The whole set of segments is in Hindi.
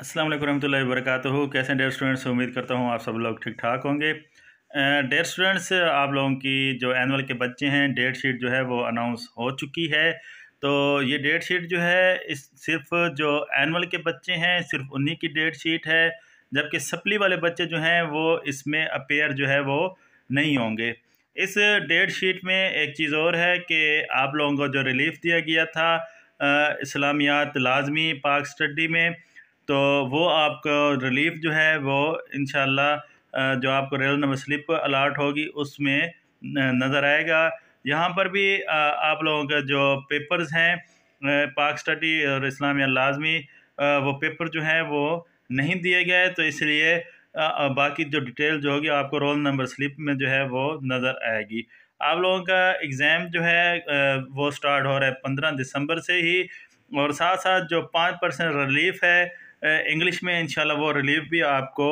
असलम वरहमल वरक कैसे डेयर स्टूडेंट्स उम्मीद करता हूँ आप सब लोग ठीक ठाक होंगे डेयर स्टूडेंट्स आप लोगों की जो एनअल के बच्चे हैं डेट शीट जो है वो अनाउंस हो चुकी है तो ये डेट शीट जो है इस सिर्फ जो एनअल के बच्चे हैं सिर्फ उन्हीं की डेट शीट है जबकि सप्ली वाले बच्चे जो हैं वो इसमें अपेयर जो है वो नहीं होंगे इस डेट शीट में एक चीज़ और है कि आप लोगों को जो रिलीफ दिया गया था इस्लामियात लाजमी पाक स्टडी में तो वो आपको रिलीफ़ जो है वो इन जो आपको रेल नंबर स्लिप अलाट होगी उसमें नज़र आएगा यहाँ पर भी आप लोगों का जो पेपर्स हैं पाक स्टडी और इस्लामिया लाजमी वो पेपर जो हैं वो नहीं दिए गए तो इसलिए बाकी जो डिटेल जो होगी आपको रोल नंबर स्लिप में जो है वो नज़र आएगी आप लोगों का एग्ज़ाम जो है वो स्टार्ट हो रहा है पंद्रह दिसंबर से ही और साथ साथ जो पाँच परसेंट रिलीफ है इंग्लिश में इंशाल्लाह वो रिलीफ भी आपको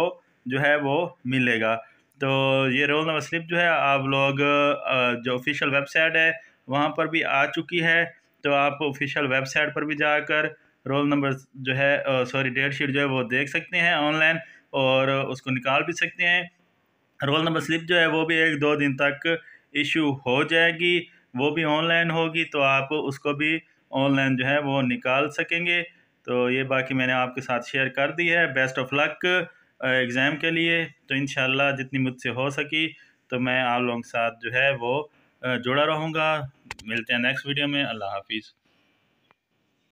जो है वो मिलेगा तो ये रोल नंबर स्लिप जो है आप लोग जो ऑफिशियल वेबसाइट है वहाँ पर भी आ चुकी है तो आप ऑफिशियल वेबसाइट पर भी जाकर रोल नंबर जो है सॉरी डेट शीट जो है वो देख सकते हैं ऑनलाइन और उसको निकाल भी सकते हैं रोल नंबर स्लिप जो है वो भी एक दो दिन तक इशू हो जाएगी वो भी ऑनलाइन होगी तो आप उसको भी ऑनलाइन जो है वो निकाल सकेंगे तो ये बाकी मैंने आपके साथ शेयर कर दी है बेस्ट ऑफ लक एग्ज़ाम के लिए तो इन जितनी मुझसे हो सकी तो मैं आप लोगों के साथ जो है वो जुड़ा रहूँगा मिलते हैं नेक्स्ट वीडियो में अल्लाह हाफिज़